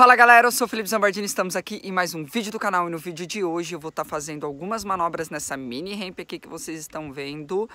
Fala galera, eu sou o Felipe Zambardini, estamos aqui em mais um vídeo do canal e no vídeo de hoje eu vou estar tá fazendo algumas manobras nessa mini ramp aqui que vocês estão vendo,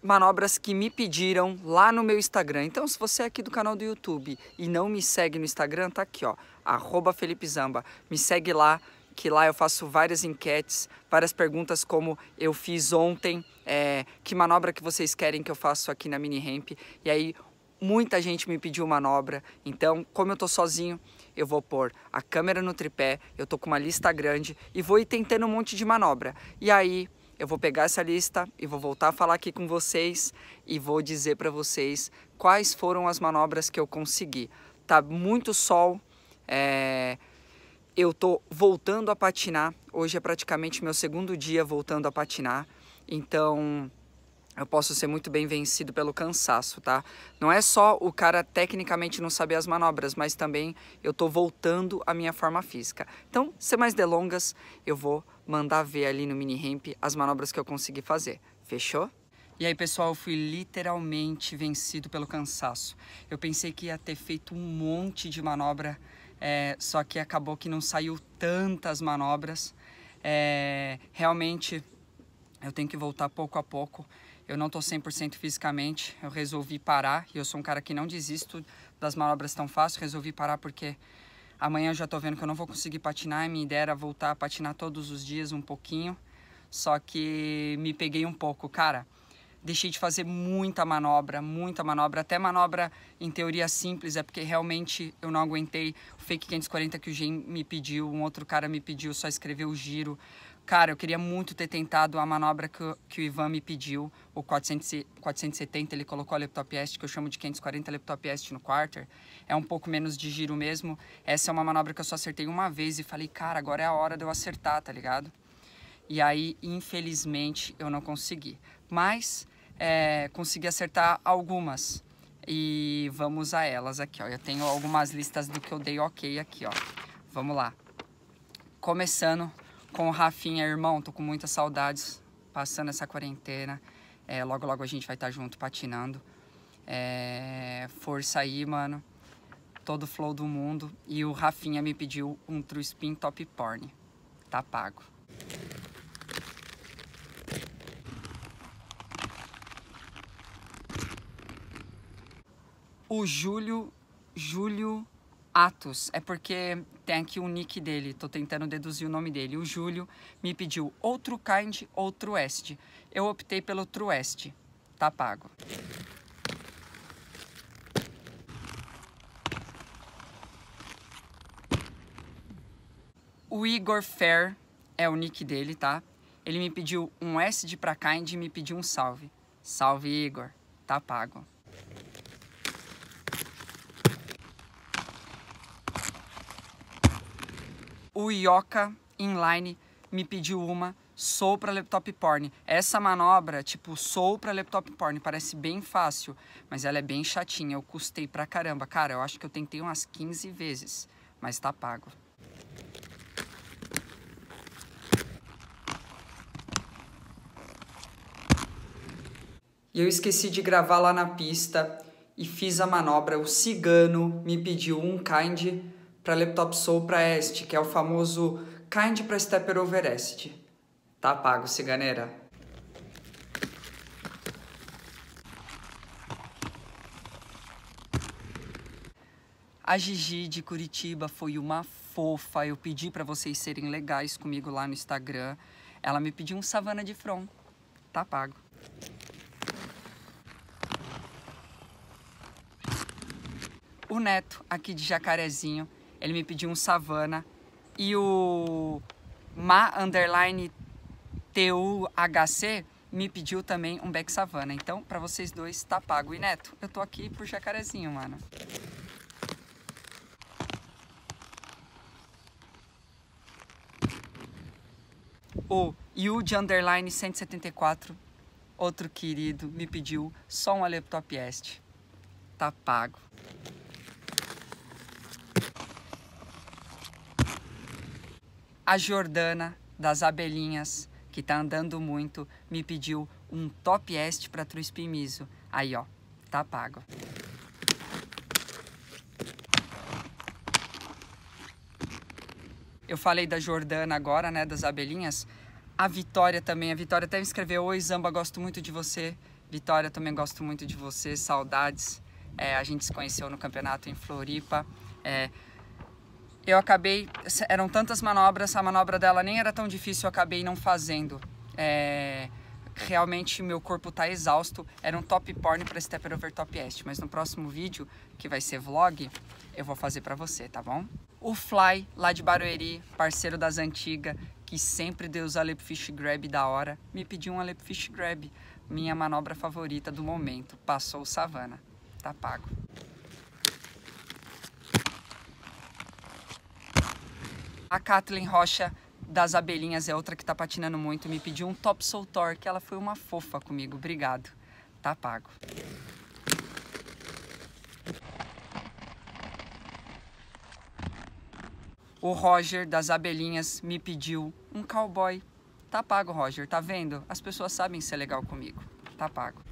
manobras que me pediram lá no meu Instagram, então se você é aqui do canal do YouTube e não me segue no Instagram, tá aqui ó, arroba Felipe Zamba, me segue lá, que lá eu faço várias enquetes, várias perguntas como eu fiz ontem, é, que manobra que vocês querem que eu faça aqui na mini ramp, e aí muita gente me pediu manobra, então, como eu tô sozinho, eu vou pôr a câmera no tripé, eu tô com uma lista grande e vou ir tentando um monte de manobra. E aí, eu vou pegar essa lista e vou voltar a falar aqui com vocês e vou dizer para vocês quais foram as manobras que eu consegui. Tá muito sol, é... eu tô voltando a patinar, hoje é praticamente meu segundo dia voltando a patinar, então eu posso ser muito bem vencido pelo cansaço, tá? Não é só o cara tecnicamente não saber as manobras, mas também eu tô voltando à minha forma física. Então, sem mais delongas, eu vou mandar ver ali no mini ramp as manobras que eu consegui fazer. Fechou? E aí, pessoal, eu fui literalmente vencido pelo cansaço. Eu pensei que ia ter feito um monte de manobra, é, só que acabou que não saiu tantas manobras. É, realmente, eu tenho que voltar pouco a pouco eu não estou 100% fisicamente, eu resolvi parar e eu sou um cara que não desisto das manobras tão fácil, resolvi parar porque amanhã eu já estou vendo que eu não vou conseguir patinar e minha ideia era voltar a patinar todos os dias um pouquinho, só que me peguei um pouco, cara. Deixei de fazer muita manobra, muita manobra, até manobra em teoria simples, é porque realmente eu não aguentei o fake 540 que o Gen me pediu, um outro cara me pediu, só escreveu o giro Cara, eu queria muito ter tentado a manobra que, que o Ivan me pediu, o 400, 470, ele colocou a laptop est, que eu chamo de 540 laptop est no quarter. É um pouco menos de giro mesmo. Essa é uma manobra que eu só acertei uma vez e falei, cara, agora é a hora de eu acertar, tá ligado? E aí, infelizmente, eu não consegui. Mas é, consegui acertar algumas. E vamos a elas aqui, ó. Eu tenho algumas listas do que eu dei ok aqui, ó. Vamos lá. Começando com o Rafinha, irmão, tô com muitas saudades passando essa quarentena. É, logo, logo a gente vai estar tá junto patinando. É, força aí, mano. Todo flow do mundo. E o Rafinha me pediu um True Spin Top Porn. Tá pago. O Júlio, Júlio Atos é porque tem aqui o nick dele, tô tentando deduzir o nome dele. O Júlio me pediu outro kind ou truest. Eu optei pelo truest. Tá pago. O Igor Fair é o nick dele, tá? Ele me pediu um S de pra kind e me pediu um salve. Salve, Igor. Tá pago. O Ioka Inline me pediu uma sopra laptop porn. Essa manobra, tipo sopra laptop porn, parece bem fácil, mas ela é bem chatinha. Eu custei pra caramba. Cara, eu acho que eu tentei umas 15 vezes, mas tá pago. E eu esqueci de gravar lá na pista e fiz a manobra. O cigano me pediu um kind para Laptop Soul para Est, que é o famoso Kind para Stepper Over Est. Tá pago, ciganeira. A Gigi de Curitiba foi uma fofa. Eu pedi para vocês serem legais comigo lá no Instagram. Ela me pediu um savana de front. Tá pago. O Neto, aqui de Jacarezinho, ele me pediu um Savana e o Ma Underline TUHC me pediu também um Beck Savana. Então, para vocês dois, tá pago. E Neto, eu tô aqui por jacarezinho, mano. O Yude Underline 174, outro querido, me pediu só um Aleptop Est. Tá pago. A Jordana das Abelhinhas, que tá andando muito, me pediu um top est para Truspimiso. Aí, ó, tá pago. Eu falei da Jordana agora, né, das abelhinhas. A Vitória também, a Vitória até me escreveu: Oi, Zamba, gosto muito de você. Vitória, também gosto muito de você, saudades. É, a gente se conheceu no campeonato em Floripa. É, eu acabei. Eram tantas manobras, a manobra dela nem era tão difícil, eu acabei não fazendo. É, realmente meu corpo tá exausto. Era um top porn para Stepper Over Top Est, mas no próximo vídeo, que vai ser vlog, eu vou fazer para você, tá bom? O Fly, lá de Barueri, parceiro das antigas, que sempre deu os fish Grab da hora, me pediu um fish Grab, minha manobra favorita do momento. Passou o Savana. Tá pago. A Kathleen Rocha das Abelhinhas é outra que tá patinando muito, me pediu um top soul torque, ela foi uma fofa comigo, obrigado. Tá pago. O Roger das Abelhinhas me pediu um cowboy. Tá pago, Roger, tá vendo? As pessoas sabem ser é legal comigo. Tá pago.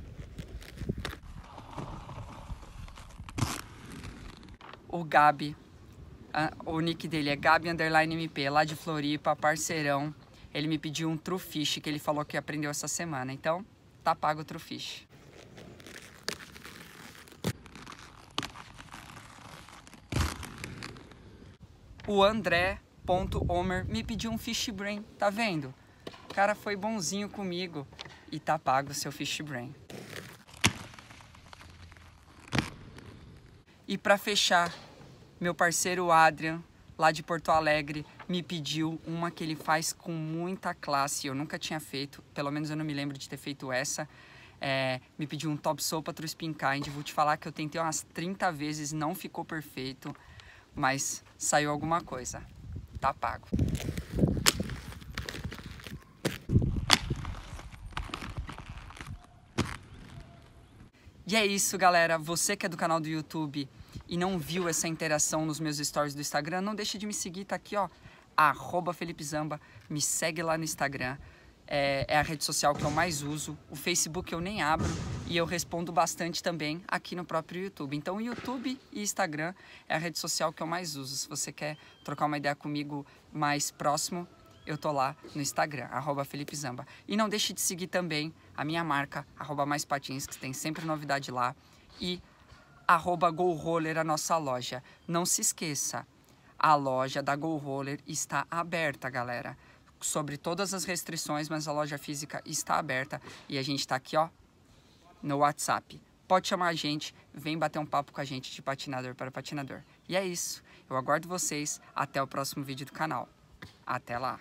O Gabi o nick dele é Gabi Underline MP, lá de Floripa, parceirão. Ele me pediu um trufish que ele falou que aprendeu essa semana. Então, tá pago o trufish. O André.omer me pediu um fish brain, tá vendo? O cara foi bonzinho comigo e tá pago o seu fish brain. E para fechar meu parceiro Adrian, lá de Porto Alegre, me pediu uma que ele faz com muita classe. Eu nunca tinha feito, pelo menos eu não me lembro de ter feito essa. É, me pediu um top soul para Kind. Vou te falar que eu tentei umas 30 vezes, não ficou perfeito, mas saiu alguma coisa. Tá pago. E é isso, galera. Você que é do canal do YouTube, e não viu essa interação nos meus stories do Instagram, não deixe de me seguir, tá aqui, ó, arroba Felipe Zamba, me segue lá no Instagram. É, é, a rede social que eu mais uso. O Facebook eu nem abro e eu respondo bastante também aqui no próprio YouTube. Então, YouTube e Instagram é a rede social que eu mais uso. Se você quer trocar uma ideia comigo mais próximo, eu tô lá no Instagram, arroba Felipe Zamba. E não deixe de seguir também a minha marca, arroba Mais Patins, que tem sempre novidade lá. E arroba Roller a nossa loja. Não se esqueça, a loja da Roller está aberta, galera. Sobre todas as restrições, mas a loja física está aberta e a gente está aqui, ó, no WhatsApp. Pode chamar a gente, vem bater um papo com a gente de patinador para patinador. E é isso. Eu aguardo vocês até o próximo vídeo do canal. Até lá!